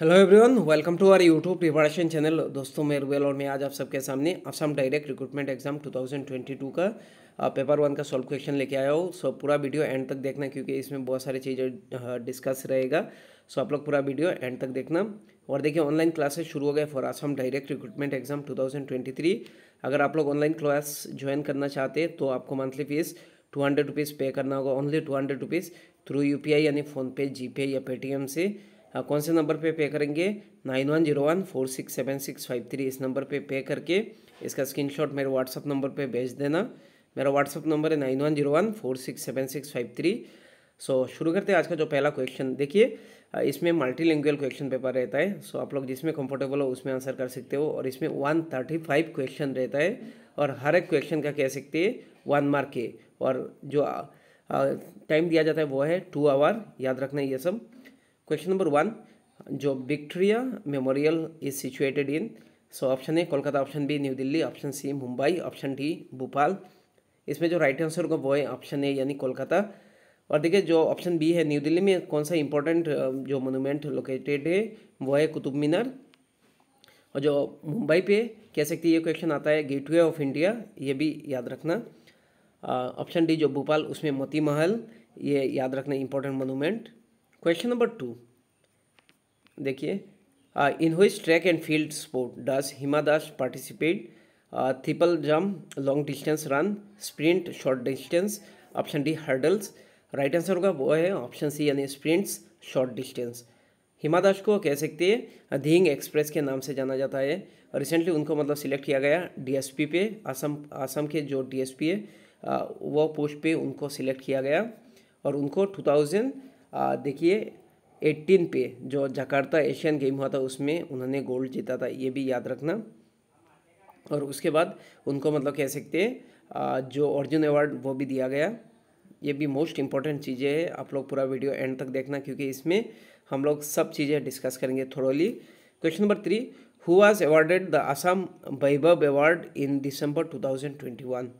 hello everyone welcome to our YouTube preparation channel दोस्तों मैं रुबेल और मैं आज आप सबके सामने असम डायरेक्ट रिक्रूटमेंट एग्जाम 2022 का पेपर वन का सॉल्व क्वेश्चन लेके आया हूँ सो पूरा वीडियो एंड तक देखना क्योंकि इसमें बहुत सारी चीज़ें डिस्कस रहेगा सो आप लोग पूरा वीडियो एंड तक देखना और देखिए ऑनलाइन क्लासेस शुरू हो गए for Assam direct recruitment exam टू अगर आप लोग ऑनलाइन क्लास ज्वाइन करना चाहते तो आपको monthly fees two hundred rupees pay करना होगा only two hundred rupees through you यानी फ़ोनपे जी या पेटीएम से हाँ, कौन से नंबर पे पे करेंगे nine one zero one four six seven six five three इस नंबर पे पे करके इसका स्क्रीनशॉट मेरे व्हाट्सअप नंबर पे भेज देना मेरा व्हाट्सअप नंबर है nine one zero one four six seven six five three so शुरू करते हैं आज का जो पहला क्वेश्चन देखिए इसमें मल्टी लैंग्वेज क्वेश्चन पेपर रहता है सो so, आप लोग जिसमें कंफर्टेबल हो उसमें आंसर कर सकते हो और इसमें वन थर्टी फाइव क्वेश्चन रहता है और हर एक क्वेश्चन का कह सकते हैं वन मार्क के और जो टाइम दिया जाता है वो है टू आवर याद रखना ये सब क्वेश्चन नंबर वन जो Victoria Memorial is situated in so option A Kolkata option B New Delhi option C Mumbai option D Bhopal इसमें जो राइट आंसर होगा वो है ऑप्शन ए यानी कोलकाता और देखिए जो ऑप्शन बी है न्यू दिल्ली में कौन सा इंपॉर्टेंट जो मोनूमेंट लोकेटेड है वो है कुतुब मीनार और जो मुंबई पे कह सकती है ये क्वेश्चन आता है गेटवे ऑफ इंडिया ये भी याद रखना ऑप्शन डी जो भोपाल उसमें मोती महल ये याद रखना important monument question number two देखिए in which track and field sport does Hima Das participate triple jump long distance run sprint short distance option D hurdles right answer होगा वो है ऑप्शन सी यानी sprints short distance Hima Das को कह सकते हैं धींग express के नाम से जाना जाता है रिसेंटली उनको मतलब सिलेक्ट किया गया डीएसपी पे असम असम के जो डीएसपी है वो पोस्ट पे उनको सिलेक्ट किया गया और उनको टू थाउजेंड देखिए 18 पे जो जकार्ता एशियन गेम हुआ था उसमें उन्होंने गोल्ड जीता था ये भी याद रखना और उसके बाद उनको मतलब कह सकते हैं जो अर्जुन अवार्ड वो भी दिया गया ये भी मोस्ट इंपॉर्टेंट चीज़ें हैं आप लोग पूरा वीडियो एंड तक देखना क्योंकि इसमें हम लोग सब चीज़ें डिस्कस करेंगे थोड़ोली question number three who was awarded the Assam Vaibhav award in December 2021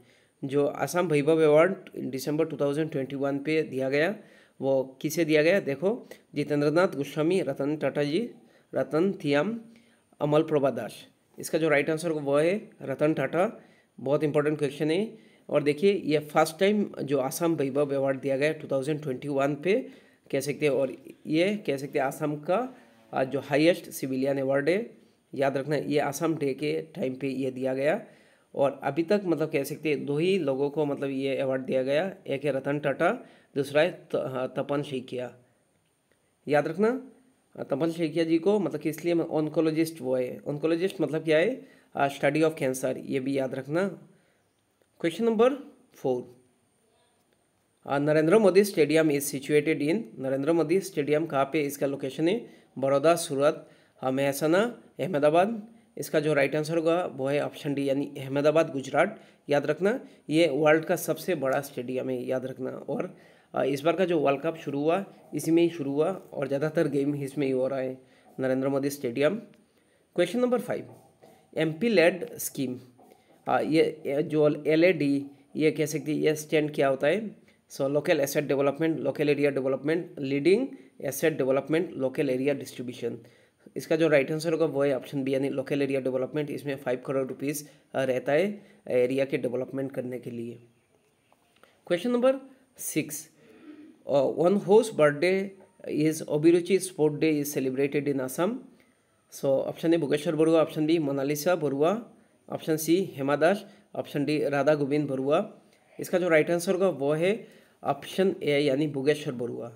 जो असम वैभव अवार्ड दिसंबर 2021 पे दिया गया वो किसे दिया गया देखो जितेंद्रनाथ गोस्वामी रतन टाटा जी रतन थियाम अमल प्रभा दास इसका जो राइट आंसर वो है रतन टाटा बहुत इंपॉर्टेंट क्वेश्चन है और देखिए ये फर्स्ट टाइम जो आसाम वैभव अवार्ड दिया गया 2021 पे कह सकते हैं और ये कह सकते हैं आसाम का जो हाईएस्ट सिविलियन अवार्ड है याद रखना ये आसाम डे के टाइम पे ये दिया गया और अभी तक मतलब कह सकते हैं दो ही लोगों को मतलब ये अवार्ड दिया गया एक है रतन टाटा दूसरा है हाँ, तपन शेखिया याद रखना हाँ, तपन शेखिया जी को मतलब कि इसलिए ऑन्कोलॉजिस्ट वो है ऑन्कोलॉजिस्ट मतलब क्या है स्टडी ऑफ कैंसर ये भी याद रखना question number four Narendra Modi stadium is situated in Narendra Modi stadium कहाँ पे इसका लोकेशन है बड़ौदा सूरत हाँ, महसाना अहमदाबाद इसका जो राइट आंसर होगा वो है ऑप्शन डी यानी अहमदाबाद गुजरात याद रखना ये वर्ल्ड का सबसे बड़ा स्टेडियम है याद रखना और इस बार का जो वर्ल्ड कप शुरू हुआ इसी में ही शुरू हुआ और ज़्यादातर गेम इसमें ही हो रहा है Narendra Modi stadium question number five M P LAD scheme ये जो एल ए डी ये कह सकते ये स्टैंड क्या होता है so local asset development local area development leading asset development local area distribution इसका जो राइट आंसर होगा वो है ऑप्शन बी यानी लोकल एरिया डेवलपमेंट इसमें फाइव करोड़ रुपीज़ रहता है एरिया के डेवलपमेंट करने के लिए question number six on whose birthday is Abhiruchi sport day is celebrated in Assam so option A Bhogeswar Baruah option B Monalisa Baruah option C Hema Das option D Radha Govind Baruah इसका जो राइट आंसर होगा वो है ऑप्शन ए यानी भोगेश्वर बरुआ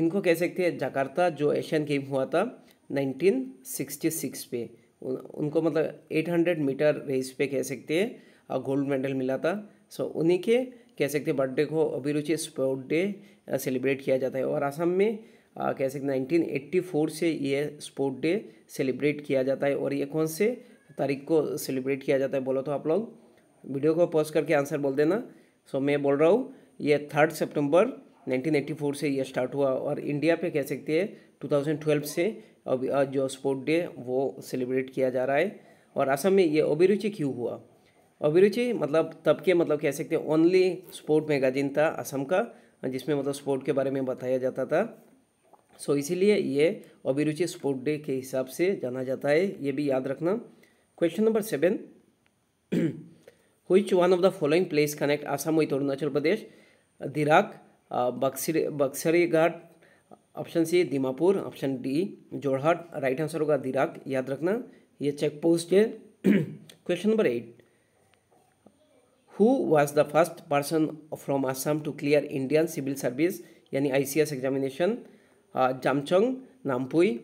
इनको कह सकते हैं जकार्ता जो एशियन गेम हुआ था 1966 पे उनको मतलब 800 मीटर रेस पे कह सकते हैं गोल्ड मेडल मिला था सो so, उन्हीं के कह सकते हैं बर्थडे को अभिरुचि स्पोर्ट डे सेलिब्रेट किया जाता है और असम में आ, कह सकते हैं 1984 से ये स्पोर्ट डे सेलिब्रेट किया जाता है और ये कौन से तारीख को सेलिब्रेट किया जाता है बोलो तो आप लोग वीडियो को पॉज करके आंसर बोल देना सो so, मैं बोल रहा हूँ ये थर्ड सेप्टेम्बर 1984 से ये स्टार्ट हुआ और इंडिया पे कह सकते हैं 2012 से अब जो स्पोर्ट डे वो सेलिब्रेट किया जा रहा है और असम में ये अभिरुचि क्यों हुआ अभिरुचि मतलब तब के मतलब कह सकते हैं ओनली स्पोर्ट मैगजीन था असम का जिसमें मतलब स्पोर्ट के बारे में बताया जाता था सो so, इसीलिए ये अभिरुचि स्पोर्ट डे के हिसाब से जाना जाता है ये भी याद रखना question number seven which one of the following place connect Assam with Arunachal Pradesh Dirang बक्सर बक्सरी घाट option C Dimapur option D Jorhat right answer होगा दिराग याद रखना ये चेक पोस्ट है question number eight who was the first person from Assam to clear Indian civil service यानी I C S examination जामचंग नामपुई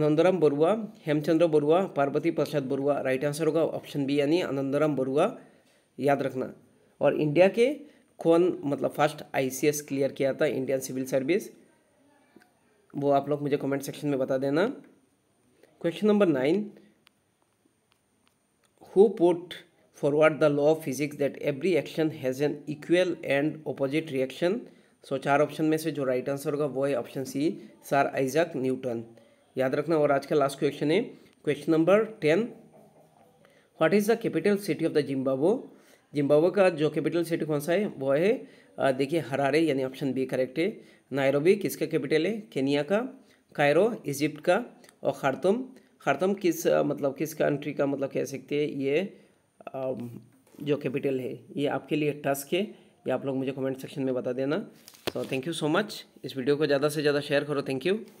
आनंदराम बरुआ हेमचंद्र बरुआ पार्वती प्रसाद बरुआ राइट आंसर होगा ऑप्शन बी यानी आनंदराम बरुआ याद रखना और इंडिया के कौन मतलब फर्स्ट आईसीएस क्लियर किया था इंडियन सिविल सर्विस वो आप लोग मुझे कमेंट सेक्शन में बता देना question number nine who put forward the law of physics that every action has an equal and opposite reaction so चार ऑप्शन में से जो राइट आंसर होगा वो है option C sir Isaac Newton याद रखना और आज का लास्ट क्वेश्चन है question number ten what is the capital city of the Zimbabwe Zimbabwe का जो कैपिटल सिटी कौन सा है वो है देखिए हरारे यानी ऑप्शन बी करेक्ट है नायरोबी किसका कैपिटल है केनिया का कायरो इजिप्ट का और खारतुम खारतुम किस मतलब किस कंट्री का मतलब कह सकते हैं ये जो कैपिटल है ये आपके लिए टस्क है ये आप लोग मुझे कमेंट सेक्शन में बता देना so thank you so much इस वीडियो को ज़्यादा से ज़्यादा शेयर करो थैंक यू